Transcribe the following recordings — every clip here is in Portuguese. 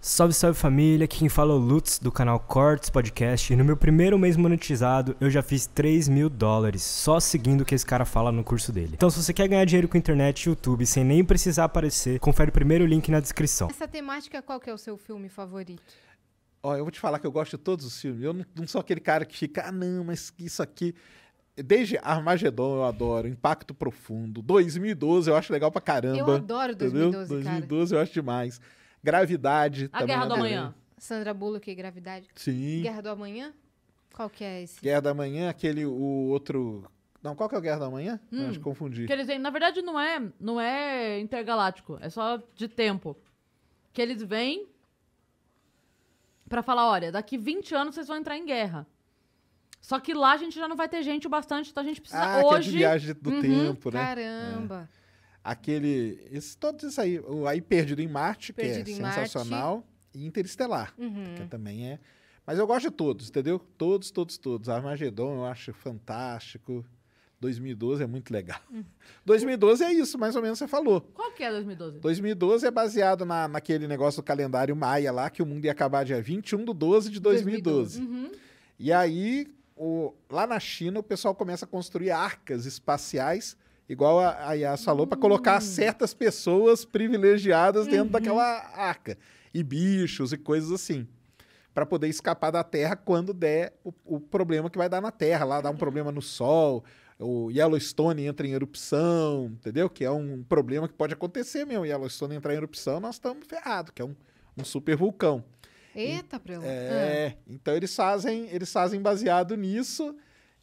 Salve, salve família, aqui quem fala é o Lutz do canal Cortes Podcast e no meu primeiro mês monetizado eu já fiz 3 mil dólares só seguindo o que esse cara fala no curso dele. Então se você quer ganhar dinheiro com internet e YouTube sem nem precisar aparecer, confere o primeiro link na descrição. Essa temática, qual que é o seu filme favorito? Ó, eu vou te falar que eu gosto de todos os filmes, eu não, sou aquele cara que fica, ah não, mas isso aqui... Desde Armagedon eu adoro, Impacto Profundo, 2012 eu acho legal pra caramba. Eu adoro 2012, entendeu? 2012 eu acho demais. Gravidade A também. Guerra é do Amanhã. Sandra Bullock e Gravidade. Sim. Guerra do Amanhã? Qual que é esse? Guerra do Amanhã aquele, o outro... Não, qual que é o Guerra do Amanhã Hum, Acho que confundi. Que eles, vêm- na verdade, não é, não é intergaláctico, é só de tempo. Que eles vêm pra falar, olha, daqui 20 anos vocês vão entrar em guerra. Só que lá a gente já não vai ter gente o bastante, então a gente precisa ah, que é de hoje. viagem do uhum. tempo, né? Caramba. É aquele. Esse, todos isso aí. O Aí Perdido em Marte, Perdido que é sensacional. Marte. E Interestelar, uhum. que também é. Mas eu gosto de todos, entendeu? Todos, todos, todos. Armagedon eu acho fantástico. 2012 é muito legal. 2012 hum. é isso, mais ou menos você falou. Qual que é 2012? 2012 é baseado na, naquele negócio do calendário maia lá, que o mundo ia acabar dia 21 de 12 de 2012. 2012. Uhum. E aí, o, lá na China, o pessoal começa a construir arcas espaciais igual a, a Yas falou, para colocar hum. certas pessoas privilegiadas dentro uhum. daquela arca. E bichos e coisas assim. Para poder escapar da Terra quando der o, o, problema que vai dar na Terra. Lá dá um problema no Sol, o Yellowstone entra em erupção, entendeu? Que é um problema que pode acontecer mesmo. Yellowstone entrar em erupção, nós estamos ferrados, que é um, um super vulcão. Eita, Prelo. É, ah. então eles fazem, eles fazem baseado nisso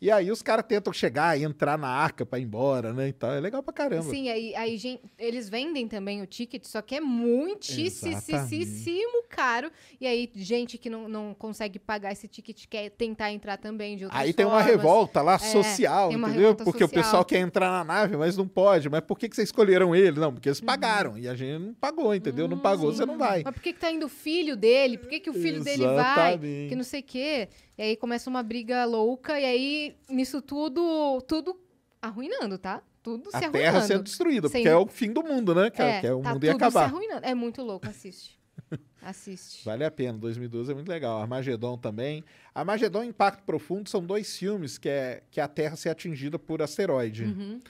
e aí os caras tentam chegar e entrar na arca para ir embora, né? Então é legal pra caramba. Sim, aí, aí gente, eles vendem também o ticket, só que é muitíssimo caro. E aí, gente que não, não consegue pagar esse ticket quer tentar entrar também de outras Aí tem uma revolta lá é, social, entendeu? Porque social. o pessoal quer entrar na nave, mas não pode. Mas por que, que vocês escolheram ele? Não, porque eles uhum. pagaram. E a gente não pagou, entendeu? Uhum, não pagou, sim. você não uhum. vai. Mas por que, que tá indo o filho dele? Por que, que o filho Exatamente. dele vai? Que não sei o quê. E aí começa uma briga louca, e aí nisso tudo, tudo arruinando, tá? Tudo se a arruinando. A Terra sendo destruída, Sem... porque é o fim do mundo, né, cara? É, que é, o tá mundo ia acabar. É muito louco, assiste. Assiste. Vale a pena, 2012 é muito legal. Armagedon também. Armagedon e Impacto Profundo são dois filmes que é, que a Terra ser atingida por asteroide. Uhum.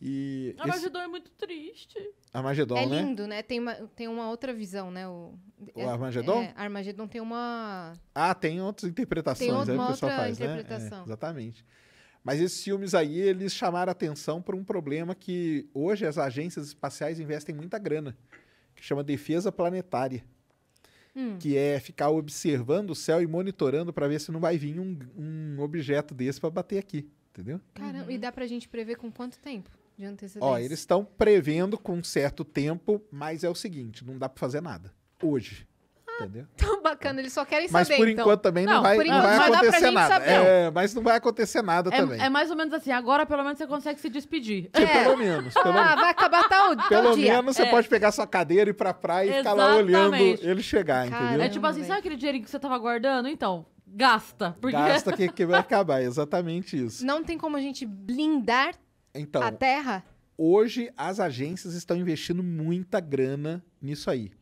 E a Magedon é muito triste. Armagedon, é né? É lindo, né? Tem uma, tem uma outra visão, né? O, o é, Armagedon? É, Armagedon tem uma... Ah, tem outras interpretações. Tem né, uma, é uma outra faz, interpretação. Né? É, exatamente. Mas esses filmes aí, eles chamaram atenção para um problema que hoje as agências espaciais investem muita grana, que chama defesa planetária. Hum. Que é ficar observando o céu e monitorando para ver se não vai vir um, um objeto desse para bater aqui, entendeu? Caramba, uhum. e dá para a gente prever com quanto tempo? de antecedência. Ó, eles estão prevendo com certo tempo, mas é o seguinte, não dá para fazer nada hoje. Ah, entendeu? Tão bacana, eles só querem mas saber. Mas por então. enquanto também não, não vai, não vai acontecer nada. é, mas não vai acontecer nada é, também. É mais ou menos assim, agora pelo menos você consegue se despedir. É. Pelo menos. Pelo ah, vai acabar tal, dia. Pelo menos você é. pode pegar sua cadeira e ir pra praia Exatamente. e ficar lá olhando ele chegar, Caramba, entendeu? É tipo assim, sabe aquele dinheirinho que você tava guardando? Então, gasta. Porque... Gasta que, que vai acabar, é exatamente isso. Não tem como a gente blindar então. A terra? Hoje as agências estão investindo muita grana nisso aí.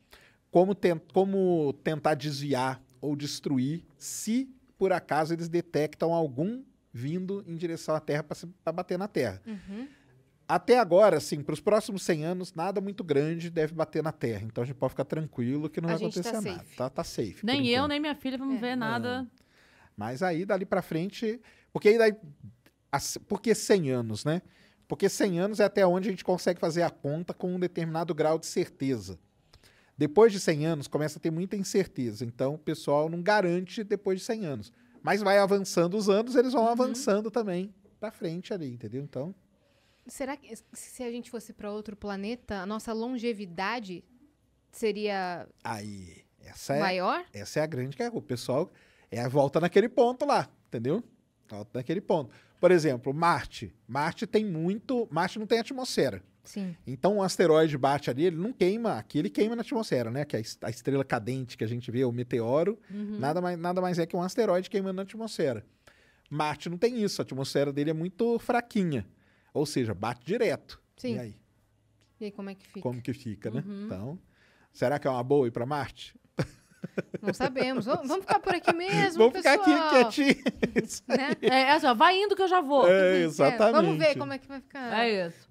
Como, como tentar desviar ou destruir se por acaso eles detectam algum vindo em direção à Terra para bater na Terra. Uhum. Até agora, assim, para os próximos 100 anos, nada muito grande deve bater na Terra. Então a gente pode ficar tranquilo que não a vai tá acontecer tá nada. Safe. Tá, tá safe. Nem eu, nem minha filha vamos é. ver nada. Não. Mas aí, dali para frente. Porque aí, daí, porque 100 anos, né? Porque 100 anos é até onde a gente consegue fazer a conta com um determinado grau de certeza. Depois de 100 anos, começa a ter muita incerteza. Então, o pessoal não garante depois de 100 anos. Mas vai avançando os anos, eles vão uhum. avançando também para frente ali, entendeu? Então. Será que se a gente fosse para outro planeta, a nossa longevidade seria. Aí. Essa é, maior? Essa é a grande que é. O pessoal é a volta naquele ponto lá, entendeu? naquele ponto. Por exemplo, Marte. Marte tem muito. Marte não tem atmosfera. Sim. Então, um asteroide bate ali, ele não queima aqui, ele queima na atmosfera, né? Que é a estrela cadente que a gente vê, o meteoro, uhum. nada, mais, nada mais é que um asteroide queimando na atmosfera. Marte não tem isso, a atmosfera dele é muito fraquinha. Ou seja, bate direto. Sim. E aí? E aí, como é que fica? Como que fica, né? Uhum. Então, será que é uma boa ir para Marte? Não sabemos. Vamos, vamos ficar por aqui mesmo, Vamos pessoal. ficar aqui quietinho. Né? É, é assim, vai indo que eu já vou. É, exatamente. É, vamos ver como é que vai ficar. É isso.